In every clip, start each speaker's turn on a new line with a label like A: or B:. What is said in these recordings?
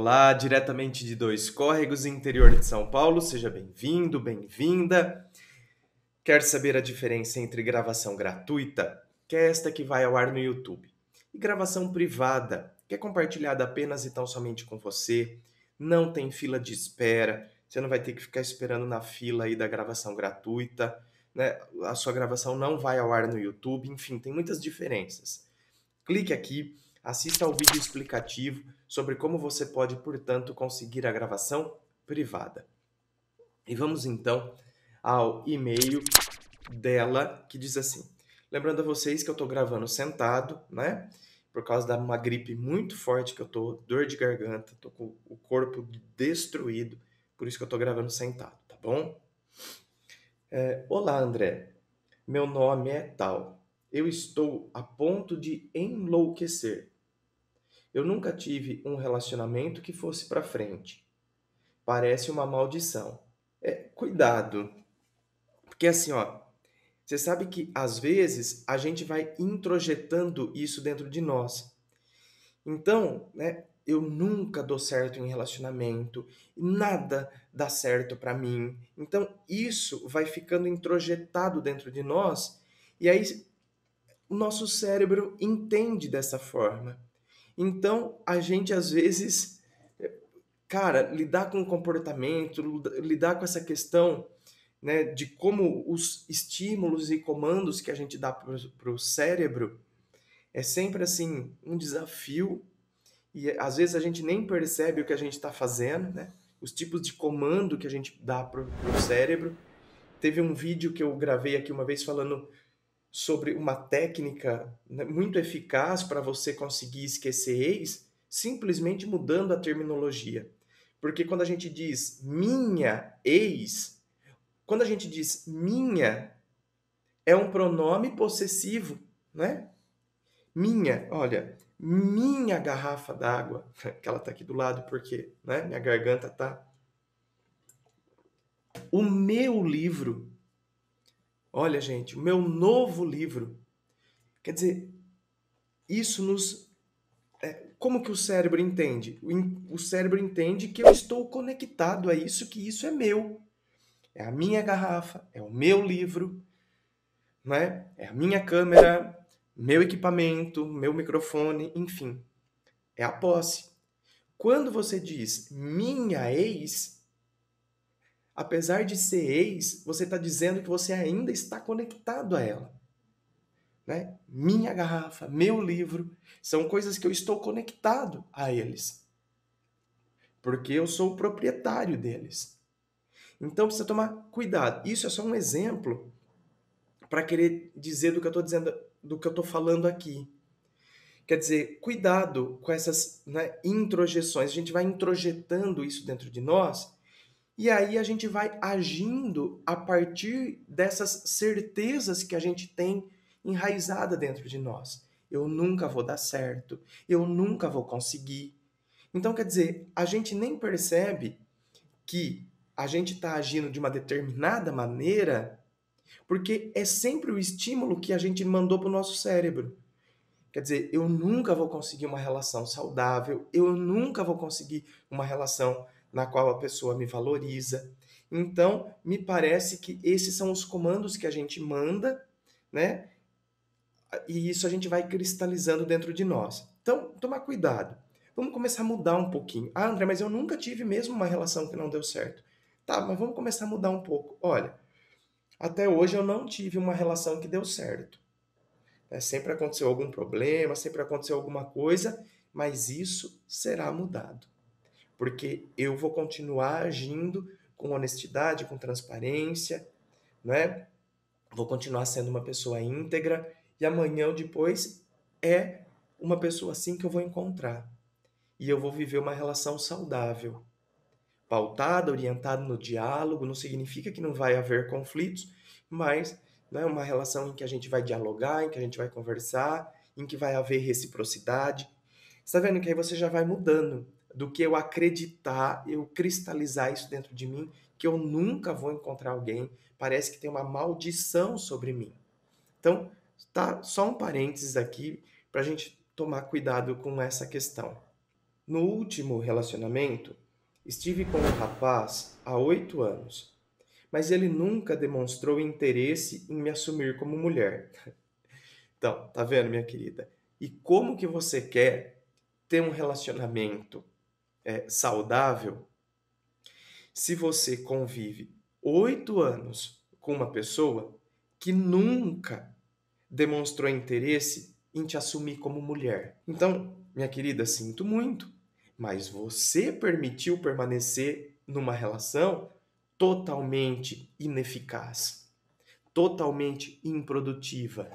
A: Olá, diretamente de Dois Córregos, interior de São Paulo, seja bem-vindo, bem-vinda. Quer saber a diferença entre gravação gratuita, que é esta que vai ao ar no YouTube, e gravação privada, que é compartilhada apenas e tão somente com você, não tem fila de espera, você não vai ter que ficar esperando na fila aí da gravação gratuita, né? A sua gravação não vai ao ar no YouTube, enfim, tem muitas diferenças. Clique aqui assista ao vídeo explicativo sobre como você pode, portanto, conseguir a gravação privada. E vamos então ao e-mail dela que diz assim: Lembrando a vocês que eu estou gravando sentado, né? Por causa da uma gripe muito forte que eu estou, dor de garganta, estou com o corpo destruído, por isso que eu estou gravando sentado, tá bom? É, Olá, André. Meu nome é Tal. Eu estou a ponto de enlouquecer. Eu nunca tive um relacionamento que fosse para frente. Parece uma maldição. É, cuidado. Porque assim, ó, você sabe que às vezes a gente vai introjetando isso dentro de nós. Então, né, eu nunca dou certo em relacionamento, nada dá certo para mim. Então, isso vai ficando introjetado dentro de nós e aí o nosso cérebro entende dessa forma. Então, a gente às vezes, cara, lidar com o comportamento, lidar com essa questão né, de como os estímulos e comandos que a gente dá para o cérebro é sempre assim um desafio e às vezes a gente nem percebe o que a gente está fazendo, né? Os tipos de comando que a gente dá para o cérebro. Teve um vídeo que eu gravei aqui uma vez falando sobre uma técnica né, muito eficaz para você conseguir esquecer ex, simplesmente mudando a terminologia. Porque quando a gente diz minha ex, quando a gente diz minha, é um pronome possessivo, né? Minha, olha, minha garrafa d'água, que ela tá aqui do lado porque, né, minha garganta tá o meu livro, Olha, gente, o meu novo livro. Quer dizer, isso nos. É, como que o cérebro entende? O, o cérebro entende que eu estou conectado a isso, que isso é meu. É a minha garrafa, é o meu livro, né? é a minha câmera, meu equipamento, meu microfone, enfim. É a posse. Quando você diz minha ex, apesar de ser ex, você está dizendo que você ainda está conectado a ela. Né? Minha garrafa, meu livro, são coisas que eu estou conectado a eles. Porque eu sou o proprietário deles. Então precisa tomar cuidado. Isso é só um exemplo para querer dizer do que eu estou dizendo, do que eu estou falando aqui. Quer dizer, cuidado com essas né, introjeções. A gente vai introjetando isso dentro de nós e aí a gente vai agindo a partir dessas certezas que a gente tem enraizada dentro de nós. Eu nunca vou dar certo, eu nunca vou conseguir. Então, quer dizer, a gente nem percebe que a gente está agindo de uma determinada maneira, porque é sempre o estímulo que a gente mandou para o nosso cérebro. Quer dizer, eu nunca vou conseguir uma relação saudável, eu nunca vou conseguir uma relação na qual a pessoa me valoriza. Então, me parece que esses são os comandos que a gente manda, né? E isso a gente vai cristalizando dentro de nós. Então, tomar cuidado. Vamos começar a mudar um pouquinho. Ah, André, mas eu nunca tive mesmo uma relação que não deu certo. Tá, mas vamos começar a mudar um pouco. Olha, até hoje eu não tive uma relação que deu certo. É, sempre aconteceu algum problema, sempre aconteceu alguma coisa, mas isso será mudado porque eu vou continuar agindo com honestidade, com transparência, é? Vou continuar sendo uma pessoa íntegra e amanhã ou depois é uma pessoa assim que eu vou encontrar. E eu vou viver uma relação saudável, pautada, orientada no diálogo, não significa que não vai haver conflitos, mas é uma relação em que a gente vai dialogar, em que a gente vai conversar, em que vai haver reciprocidade. Está vendo que aí você já vai mudando do que eu acreditar, eu cristalizar isso dentro de mim, que eu nunca vou encontrar alguém, parece que tem uma maldição sobre mim. Então, tá só um parênteses aqui para a gente tomar cuidado com essa questão. No último relacionamento, estive com um rapaz há oito anos, mas ele nunca demonstrou interesse em me assumir como mulher. Então, tá vendo, minha querida? E como que você quer ter um relacionamento é, saudável, se você convive oito anos com uma pessoa que nunca demonstrou interesse em te assumir como mulher. Então, minha querida, sinto muito, mas você permitiu permanecer numa relação totalmente ineficaz, totalmente improdutiva.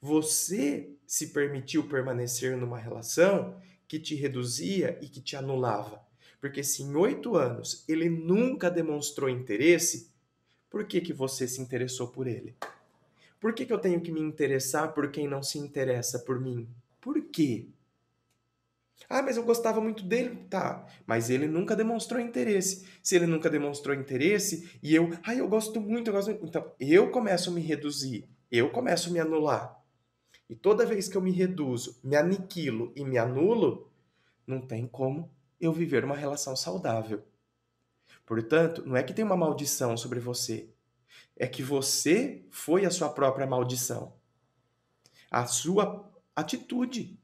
A: Você se permitiu permanecer numa relação que te reduzia e que te anulava. Porque se em oito anos ele nunca demonstrou interesse, por que, que você se interessou por ele? Por que, que eu tenho que me interessar por quem não se interessa por mim? Por quê? Ah, mas eu gostava muito dele. Tá, mas ele nunca demonstrou interesse. Se ele nunca demonstrou interesse e eu, ah, eu gosto muito, eu gosto muito. Então, eu começo a me reduzir, eu começo a me anular. E toda vez que eu me reduzo, me aniquilo e me anulo, não tem como eu viver uma relação saudável. Portanto, não é que tem uma maldição sobre você, é que você foi a sua própria maldição. A sua atitude,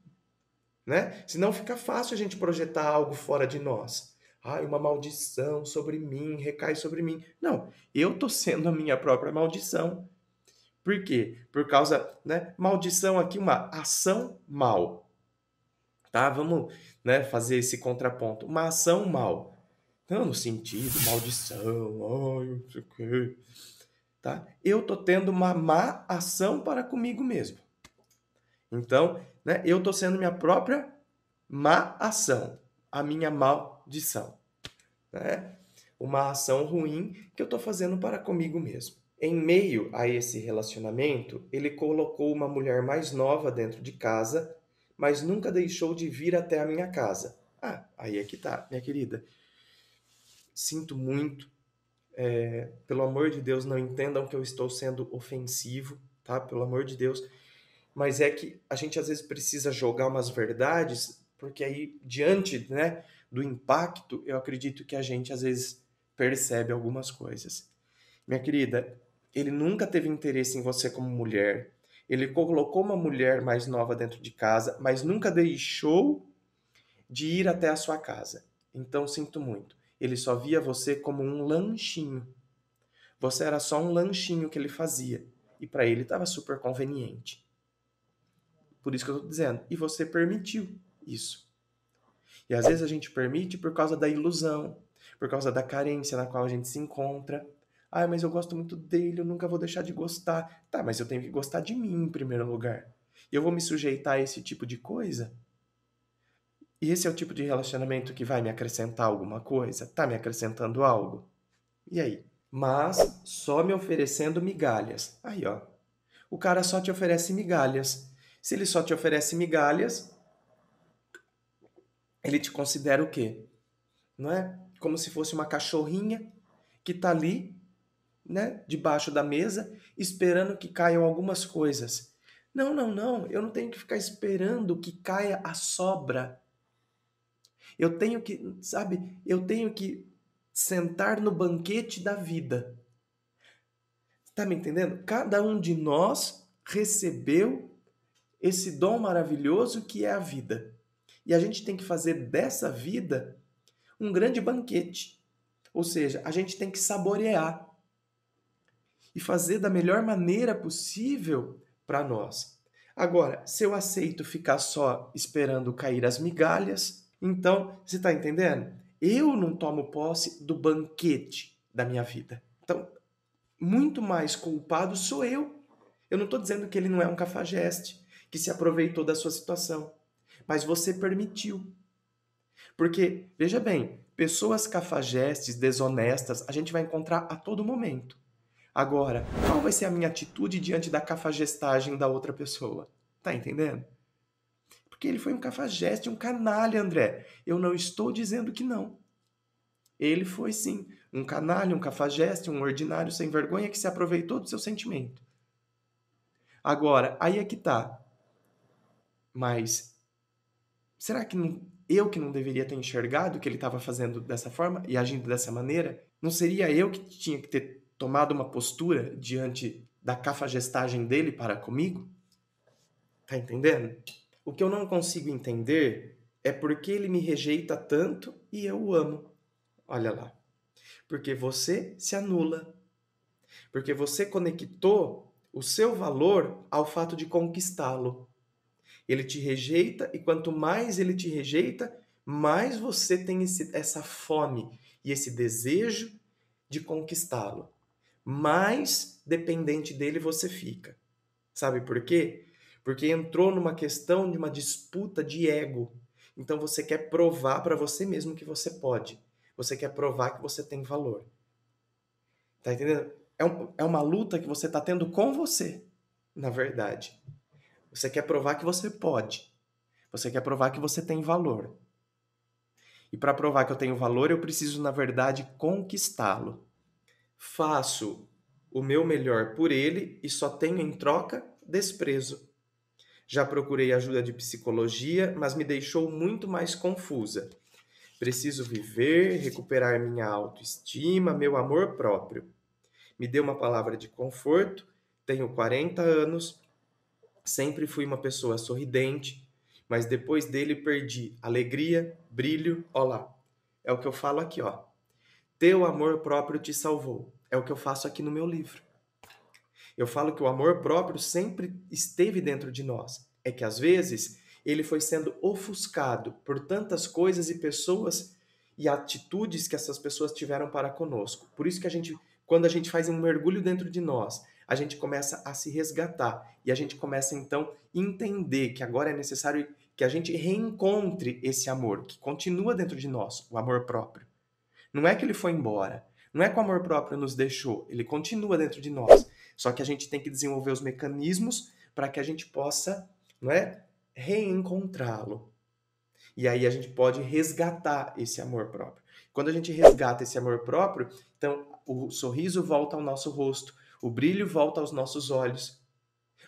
A: né? Senão fica fácil a gente projetar algo fora de nós. Ah, uma maldição sobre mim, recai sobre mim. Não, eu tô sendo a minha própria maldição. Por quê? Por causa, né? Maldição aqui, uma ação mal. Tá? Vamos né, fazer esse contraponto. Uma ação mal. Não no sentido, maldição, ai, não sei o quê. Tá? Eu tô tendo uma má ação para comigo mesmo. Então, né, eu tô sendo minha própria má ação, a minha maldição. Né? Uma ação ruim que eu tô fazendo para comigo mesmo. Em meio a esse relacionamento, ele colocou uma mulher mais nova dentro de casa, mas nunca deixou de vir até a minha casa. Ah, aí é que tá, minha querida. Sinto muito. É, pelo amor de Deus, não entendam que eu estou sendo ofensivo, tá? Pelo amor de Deus. Mas é que a gente às vezes precisa jogar umas verdades, porque aí, diante né, do impacto, eu acredito que a gente às vezes percebe algumas coisas. Minha querida, ele nunca teve interesse em você como mulher. Ele colocou uma mulher mais nova dentro de casa, mas nunca deixou de ir até a sua casa. Então sinto muito. Ele só via você como um lanchinho. Você era só um lanchinho que ele fazia e para ele estava super conveniente. Por isso que eu estou dizendo. E você permitiu isso. E às vezes a gente permite por causa da ilusão, por causa da carência na qual a gente se encontra. Ah, mas eu gosto muito dele, eu nunca vou deixar de gostar. Tá, mas eu tenho que gostar de mim em primeiro lugar. Eu vou me sujeitar a esse tipo de coisa? E esse é o tipo de relacionamento que vai me acrescentar alguma coisa? Tá me acrescentando algo? E aí? Mas só me oferecendo migalhas. Aí, ó. O cara só te oferece migalhas. Se ele só te oferece migalhas, ele te considera o quê? Não é? Como se fosse uma cachorrinha que tá ali né, debaixo da mesa, esperando que caiam algumas coisas. Não, não, não, eu não tenho que ficar esperando que caia a sobra. Eu tenho que, sabe, eu tenho que sentar no banquete da vida. Tá me entendendo? Cada um de nós recebeu esse dom maravilhoso que é a vida. E a gente tem que fazer dessa vida um grande banquete. Ou seja, a gente tem que saborear e fazer da melhor maneira possível para nós. Agora, se eu aceito ficar só esperando cair as migalhas, então, você está entendendo? Eu não tomo posse do banquete da minha vida. Então, muito mais culpado sou eu. Eu não estou dizendo que ele não é um cafajeste, que se aproveitou da sua situação, mas você permitiu. Porque, veja bem, pessoas cafajestes, desonestas, a gente vai encontrar a todo momento. Agora, qual vai ser a minha atitude diante da cafagestagem da outra pessoa? Tá entendendo? Porque ele foi um cafajeste, um canalha, André. Eu não estou dizendo que não. Ele foi sim, um canalha, um cafajeste, um ordinário sem vergonha que se aproveitou do seu sentimento. Agora, aí é que tá. Mas será que não, eu que não deveria ter enxergado que ele estava fazendo dessa forma e agindo dessa maneira? Não seria eu que tinha que ter tomado uma postura diante da cafajestagem dele para comigo? Tá entendendo? O que eu não consigo entender é por que ele me rejeita tanto e eu o amo. Olha lá. Porque você se anula. Porque você conectou o seu valor ao fato de conquistá-lo. Ele te rejeita e quanto mais ele te rejeita, mais você tem esse, essa fome e esse desejo de conquistá-lo mais dependente dele você fica. Sabe por quê? Porque entrou numa questão de uma disputa de ego. Então você quer provar para você mesmo que você pode. Você quer provar que você tem valor. Tá entendendo? É, um, é uma luta que você está tendo com você, na verdade. Você quer provar que você pode. Você quer provar que você tem valor. E para provar que eu tenho valor, eu preciso, na verdade, conquistá-lo faço o meu melhor por ele e só tenho em troca desprezo. Já procurei ajuda de psicologia, mas me deixou muito mais confusa. Preciso viver, recuperar minha autoestima, meu amor próprio. Me deu uma palavra de conforto. Tenho 40 anos, sempre fui uma pessoa sorridente, mas depois dele perdi alegria, brilho, olá. É o que eu falo aqui, ó. Teu amor próprio te salvou. É o que eu faço aqui no meu livro. Eu falo que o amor próprio sempre esteve dentro de nós. É que às vezes ele foi sendo ofuscado por tantas coisas e pessoas e atitudes que essas pessoas tiveram para conosco. Por isso que a gente, quando a gente faz um mergulho dentro de nós, a gente começa a se resgatar e a gente começa então entender que agora é necessário que a gente reencontre esse amor que continua dentro de nós, o amor próprio. Não é que ele foi embora. Não é que o amor próprio nos deixou. Ele continua dentro de nós. Só que a gente tem que desenvolver os mecanismos para que a gente possa não é, reencontrá-lo. E aí a gente pode resgatar esse amor próprio. Quando a gente resgata esse amor próprio, então o sorriso volta ao nosso rosto, o brilho volta aos nossos olhos,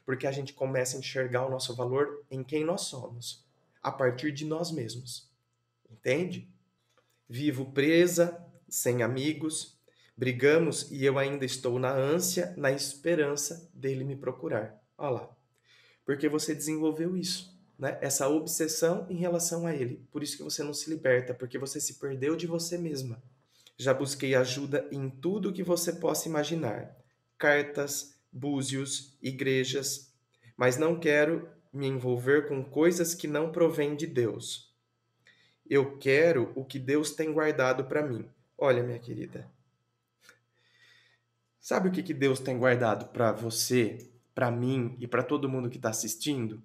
A: porque a gente começa a enxergar o nosso valor em quem nós somos, a partir de nós mesmos. Entende? Vivo presa, sem amigos, brigamos e eu ainda estou na ânsia, na esperança dele me procurar. Olha lá. Porque você desenvolveu isso, né? Essa obsessão em relação a ele. Por isso que você não se liberta, porque você se perdeu de você mesma. Já busquei ajuda em tudo que você possa imaginar. Cartas, búzios, igrejas, mas não quero me envolver com coisas que não provêm de Deus. Eu quero o que Deus tem guardado para mim. Olha, minha querida, sabe o que, que Deus tem guardado para você, para mim e para todo mundo que está assistindo?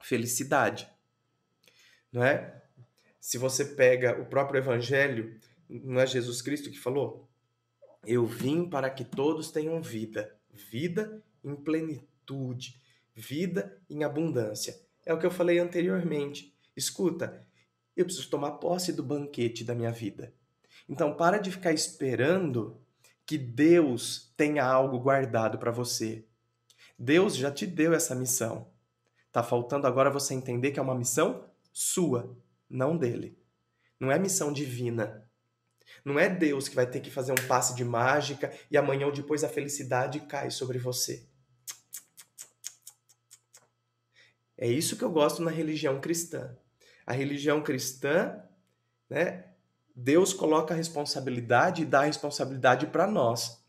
A: Felicidade. Não é? Se você pega o próprio Evangelho, não é Jesus Cristo que falou? Eu vim para que todos tenham vida, vida em plenitude, vida em abundância. É o que eu falei anteriormente. Escuta, eu preciso tomar posse do banquete da minha vida. Então, para de ficar esperando que Deus tenha algo guardado para você. Deus já te deu essa missão. Tá faltando agora você entender que é uma missão sua, não dele. Não é missão divina. Não é Deus que vai ter que fazer um passe de mágica e amanhã ou depois a felicidade cai sobre você. É isso que eu gosto na religião cristã. A religião cristã, né? Deus coloca a responsabilidade e dá a responsabilidade para nós.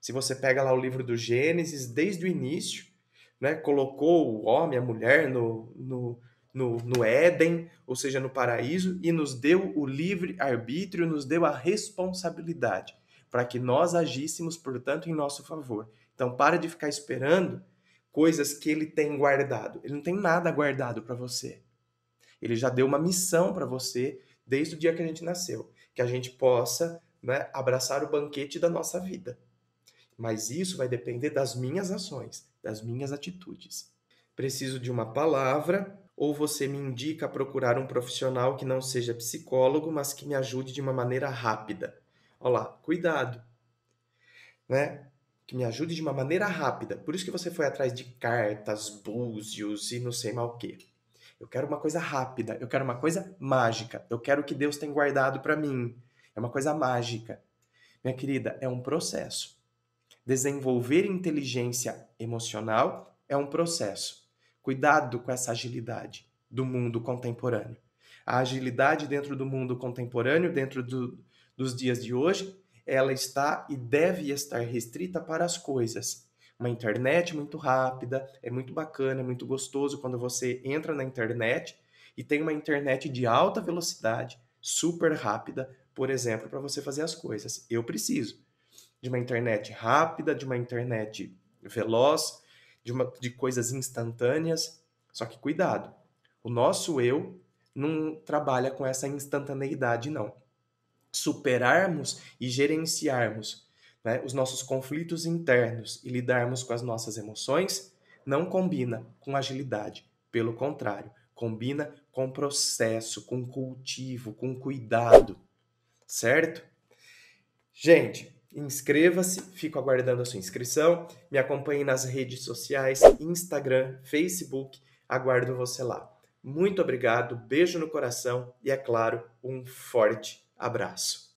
A: Se você pega lá o livro do Gênesis, desde o início, né, colocou o homem, a mulher no, no, no, no Éden, ou seja, no paraíso, e nos deu o livre arbítrio, nos deu a responsabilidade para que nós agíssemos, portanto, em nosso favor. Então, para de ficar esperando coisas que ele tem guardado. Ele não tem nada guardado para você. Ele já deu uma missão para você desde o dia que a gente nasceu, que a gente possa né, abraçar o banquete da nossa vida. Mas isso vai depender das minhas ações, das minhas atitudes. Preciso de uma palavra, ou você me indica procurar um profissional que não seja psicólogo, mas que me ajude de uma maneira rápida. Olá, cuidado. Né? que me ajude de uma maneira rápida. Por isso que você foi atrás de cartas, búzios e não sei mal o que. Eu quero uma coisa rápida, eu quero uma coisa mágica, eu quero o que Deus tem guardado para mim. É uma coisa mágica. Minha querida, é um processo. Desenvolver inteligência emocional é um processo. Cuidado com essa agilidade do mundo contemporâneo. A agilidade dentro do mundo contemporâneo, dentro do, dos dias de hoje, ela está e deve estar restrita para as coisas uma internet muito rápida, é muito bacana, é muito gostoso quando você entra na internet e tem uma internet de alta velocidade, super rápida, por exemplo, para você fazer as coisas. Eu preciso de uma internet rápida, de uma internet veloz, de, uma, de coisas instantâneas. Só que cuidado, o nosso eu não trabalha com essa instantaneidade, não. Superarmos e gerenciarmos né, os nossos conflitos internos e lidarmos com as nossas emoções não combina com agilidade. Pelo contrário, combina com processo, com cultivo, com cuidado, certo? Gente, inscreva-se, fico aguardando a sua inscrição, me acompanhe nas redes sociais, Instagram, Facebook, aguardo você lá. Muito obrigado, beijo no coração e, é claro, um forte abraço.